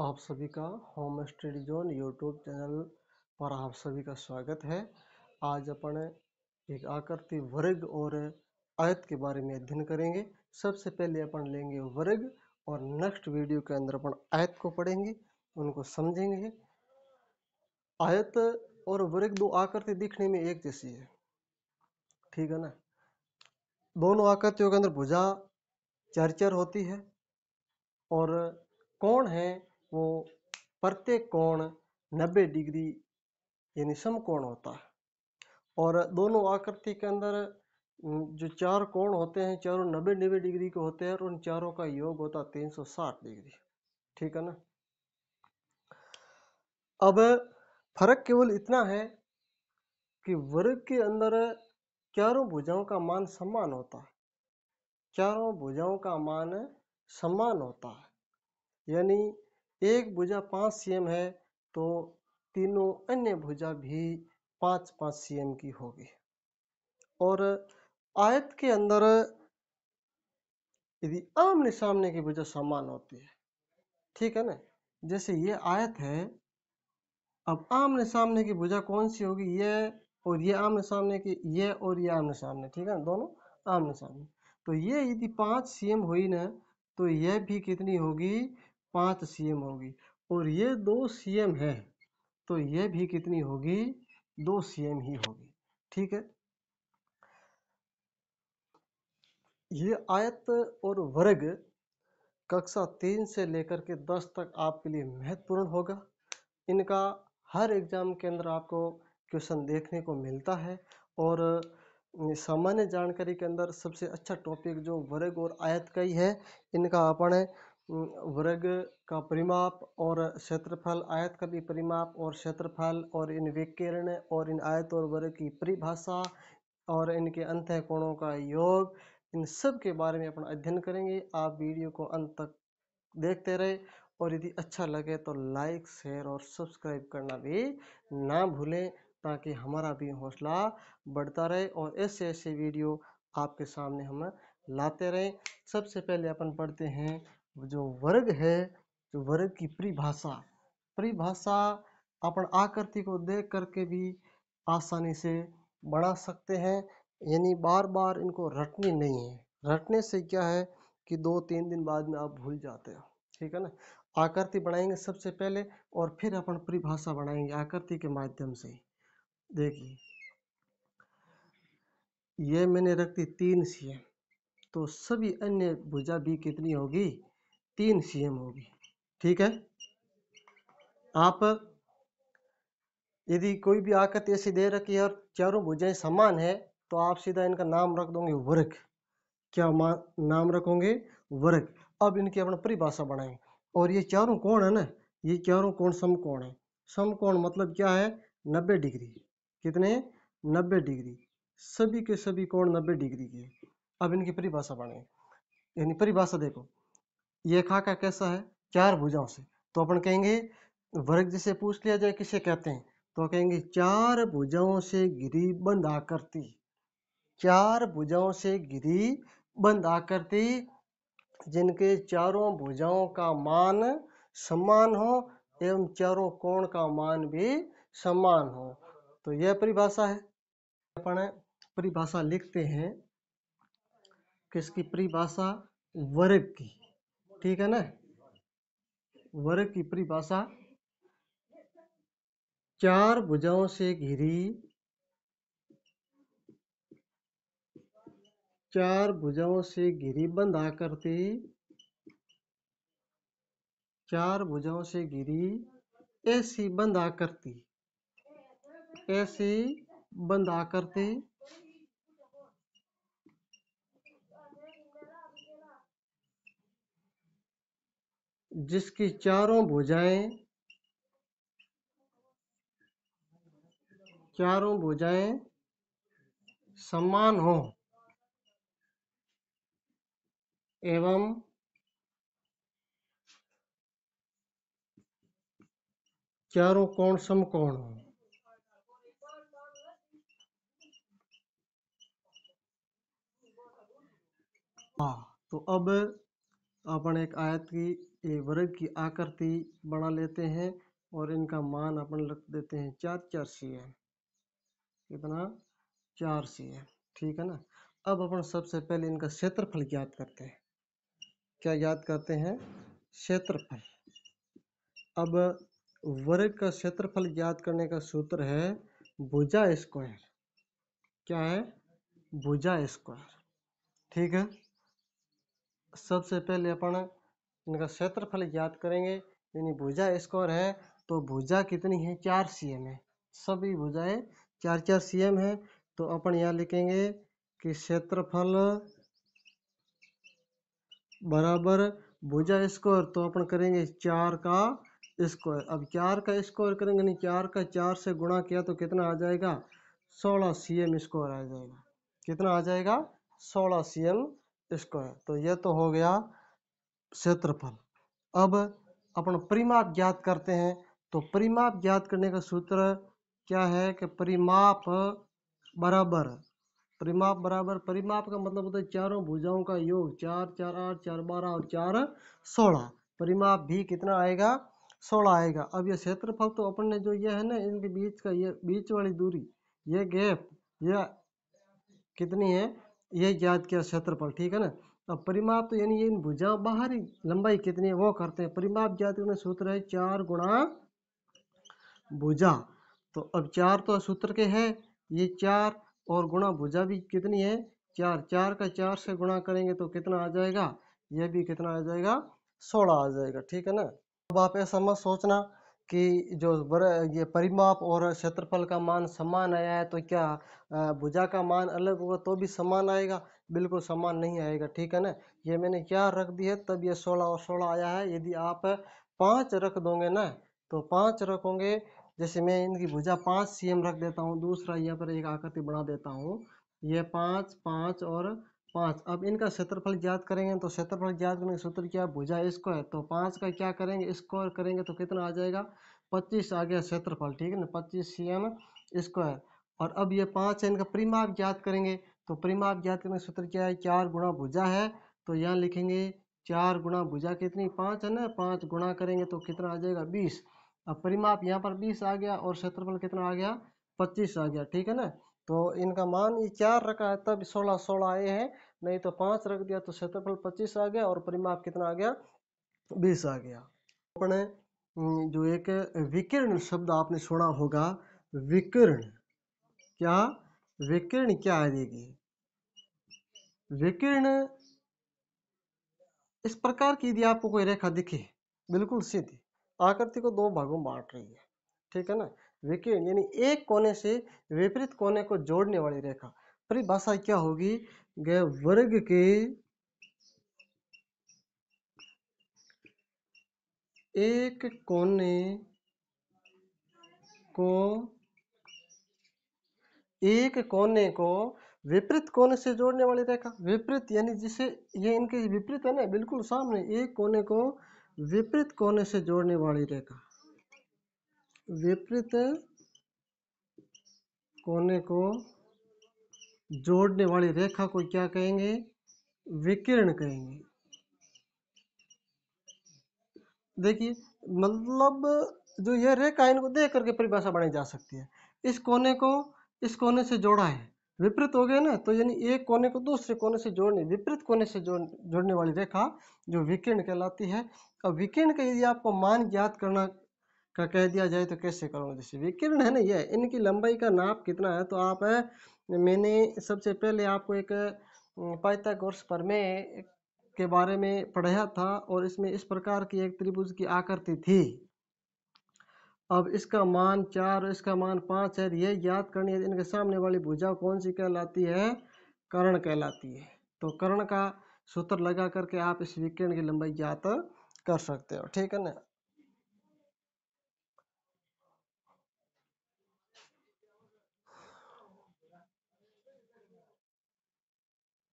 आप सभी का home study zone YouTube channel पर आप सभी का स्वागत है आज अपन एक आकृति वर्ग और आयत के बारे में अध्ययन करेंगे सबसे पहले अपन लेंगे वर्ग और नेक्स्ट वीडियो के अंदर अपन आयत को पढ़ेंगे उनको समझेंगे आयत और वर्ग दो आकृति दिखने में एक जैसी है ठीक है ना दोनों आकृतियों के अंदर भुजा चर्चर होती है और कौन है वो प्रत्येक कोण नब्बे डिग्री यानी समकोण होता है और दोनों आकृति के अंदर जो चार कोण होते हैं चारों नब्बे नब्बे डिग्री के होते हैं और उन चारों का योग होता है तीन सौ साठ डिग्री ठीक है ना अब फर्क केवल इतना है कि वर्ग के अंदर चारों भुजाओं का मान समान होता है चारों भुजाओं का मान समान होता है यानी एक भुजा पाँच सीएम है तो तीनों अन्य भुजा भी पाँच पाँच सीएम की होगी और आयत के अंदर यदि आमने सामने की भुजा समान होती है ठीक है ना जैसे ये आयत है अब आमने सामने की भुजा कौन सी होगी ये और ये आमने सामने की ये और ये आमने सामने ठीक है दोनों आमने सामने तो ये यदि पाँच सीएम हुई ना तो यह भी कितनी होगी पाँच सीएम होगी और ये दो सीएम है तो ये भी कितनी होगी दो सीएम ही होगी ठीक है ये आयत और वर्ग कक्षा तीन से लेकर के दस तक आपके लिए महत्वपूर्ण होगा इनका हर एग्जाम के अंदर आपको क्वेश्चन देखने को मिलता है और सामान्य जानकारी के अंदर सबसे अच्छा टॉपिक जो वर्ग और आयत का ही है इनका अपन वर्ग का परिमाप और क्षेत्रफल आयत का भी परिमाप और क्षेत्रफल और इन विकिरण और इन आयत और वर्ग की परिभाषा और इनके अंत कोणों का योग इन सब के बारे में अपन अध्ययन करेंगे आप वीडियो को अंत तक देखते रहे और यदि अच्छा लगे तो लाइक शेयर और सब्सक्राइब करना भी ना भूलें ताकि हमारा भी हौसला बढ़ता रहे और ऐसे ऐसे वीडियो आपके सामने हम लाते रहें सबसे पहले अपन पढ़ते हैं जो वर्ग है जो वर्ग की परिभाषा परिभाषा अपन आकृति को देख करके भी आसानी से बना सकते हैं यानी बार बार इनको रटनी नहीं है रटने से क्या है कि दो तीन दिन बाद में आप भूल जाते हो ठीक है ना आकृति बनाएंगे सबसे पहले और फिर अपन परिभाषा बनाएंगे आकृति के माध्यम से देखिए ये मैंने रख दी तीन सी है तो सभी अन्य भुजा भी कितनी होगी तीन सी होगी ठीक है आप यदि कोई भी आकृति ऐसी दे रखी है और चारों भुजाएं समान है तो आप सीधा इनका नाम रख दोगे वर्ग क्या नाम रखोगे वर्ग अब इनकी अपना परिभाषा बनाएंगे और ये चारों कोण है ना ये चारों कोण समकोण है समकोण मतलब क्या है नब्बे डिग्री कितने नब्बे डिग्री सभी के सभी कोण नब्बे डिग्री के अब इनकी परिभाषा बनाएंगे यानी परिभाषा देखो ये खाका कैसा है चार भुजाओं से तो अपन कहेंगे वर्ग जिसे पूछ लिया जाए किसे कहते हैं तो कहेंगे चार भुजाओं से गिरी बंद आकृति चार भुजाओं से गिरी बंद आकृति जिनके चारों भुजाओं का मान समान हो एवं चारों कोण का मान भी समान हो तो यह परिभाषा है अपन परिभाषा लिखते हैं किसकी परिभाषा वर्ग की ठीक है ना वर्ग की परिभाषा चार भुजाओं से घिरी चार भुजाओं से घिरी बंधा करती चार भुजाओं से घिरी ऐसी बंधा करती ऐसी बंधा करती जिसकी चारों भुजाएं चारों भुजाएं समान हो एवं चारों कोण समकोण हो हाँ, तो अब तो अपन एक आयत की वर्ग की आकृति बना लेते हैं और इनका मान अपन रख देते हैं चार चार सी एम कितना चार सी एम ठीक है ना अब अपन सबसे पहले इनका क्षेत्रफल ज्ञात करते हैं क्या याद करते हैं क्षेत्रफल अब वर्ग का क्षेत्रफल ज्ञात करने का सूत्र है भुजा स्क्वायर क्या है भुजा स्क्वायर ठीक है सबसे पहले अपन इनका क्षेत्रफल ज्ञात करेंगे यानी भुजा स्कोर है तो भुजा कितनी है चार सी एम है सभी भुजाएं चार चार सी एम है तो अपन यहाँ लिखेंगे कि क्षेत्रफल बराबर भुजा स्कोर तो अपन करेंगे चार का स्कोर अब चार का स्कोर करेंगे नहीं चार का चार से गुणा किया तो कितना आ जाएगा सोलह सी एम स्कोर आ जाएगा कितना आ जाएगा सोलह सी एम स्क्वायर तो ये तो हो गया क्षेत्रफल अब अपन परिमाप ज्ञात करते हैं तो परिमाप ज्ञात करने का सूत्र क्या है कि परिमाप बराबर परिमाप बराबर परिमाप का मतलब होता है चारों भुजाओं का योग चार चार आठ चार बारह और चार सोलह परिमाप भी कितना आएगा सोलह आएगा अब ये क्षेत्रफल तो अपन ने जो ये है ना इनके बीच का ये बीच वाली दूरी ये गैप ये कितनी है यह ज्ञात किया क्षेत्रफल ठीक है ना अब परिमाप तो यानी ये इन भुजाओं बाहरी लंबाई कितनी है वो करते हैं परिमाप ज्ञात करने सूत्र है चार गुणा भुजा तो अब चार तो सूत्र के है ये चार और गुणा भुजा भी कितनी है चार चार का चार से गुणा करेंगे तो कितना आ जाएगा यह भी कितना आ जाएगा सोलह आ जाएगा ठीक है ना अब आप ऐसा मत सोचना कि जो ये परिमाप और क्षेत्रफल का मान समान आया है तो क्या भुजा का मान अलग होगा तो भी समान आएगा बिल्कुल समान नहीं आएगा ठीक है ना ये मैंने क्या रख दी है तब ये सोलह और सोलह आया है यदि आप पाँच रख दोगे ना तो पाँच रखोगे जैसे मैं इनकी भुजा पाँच सी रख देता हूँ दूसरा यहाँ पर एक आकृति बना देता हूँ ये पाँच पाँच और पाँच अब इनका क्षेत्रफल ज्ञात करेंगे तो क्षेत्रफल ज्ञात करने का सूत्र क्या भुजा स्क्वायर तो पाँच का क्या करेंगे स्क्वायर करेंगे तो कितना आ जाएगा पच्चीस आ गया क्षेत्रफल ठीक है ना पच्चीस सी एम स्क्वायर और अब ये पाँच है इनका परिमाप ज्ञात करेंगे तो परिमाप ज्ञात करने का सूत्र क्या है चार गुणा भुजा है तो यहाँ लिखेंगे चार गुणा भुजा कितनी पाँच है ना पाँच गुणा करेंगे तो कितना आ जाएगा बीस अब परिमाप यहाँ पर बीस आ गया और क्षेत्रफल कितना आ गया पच्चीस आ गया ठीक है ना तो इनका मान ये चार रखा है तब सोलह सोलह आए हैं नहीं तो पांच रख दिया तो क्षेत्रफल पच्चीस आ गया और परिमाप कितना आ गया बीस आ गया अपने जो एक विकिरण शब्द आपने सुना होगा विकिरण क्या विकिरण क्या है देखिए विकिरण इस प्रकार की यदि आपको कोई रेखा दिखे बिल्कुल सीधी आकृति को दो भागों में बांट रही है ठीक है ना विकिरण यानी एक कोने से विपरीत कोने को जोड़ने वाली रेखा परिभाषा क्या होगी वर्ग के एक कोने को एक कोने को विपरीत कोने से जोड़ने वाली रेखा विपरीत यानी जिसे ये इनके विपरीत है ना बिल्कुल सामने एक कोने को विपरीत कोने से जोड़ने वाली रेखा विपरीत कोने को जोड़ने वाली रेखा को क्या कहेंगे विकिरण कहेंगे देखिए मतलब जो यह रेखा है इनको देख करके परिभाषा बनाई जा सकती है इस कोने को इस कोने से जोड़ा है विपरीत हो गया ना तो यानी एक कोने को दूसरे कोने से जोड़ने विपरीत कोने से जोड़ जोड़ने वाली रेखा जो विकिरण कहलाती है और विकिरण का यदि आपको मान ज्ञात करना का कह दिया जाए तो कैसे करूँगा जैसे विकिरण है ना ये इनकी लंबाई का नाप कितना है तो आप मैंने सबसे पहले आपको एक पाइथागोरस प्रमेय के बारे में पढ़ाया था और इसमें इस प्रकार की एक त्रिभुज की आकृति थी अब इसका मान चार इसका मान पाँच है ये याद करनी है इनके सामने वाली भुजा कौन सी कहलाती है करण कहलाती है तो करण का सूत्र लगा करके आप इस विकिरण की लंबाई ज्ञात कर सकते हो ठीक है ना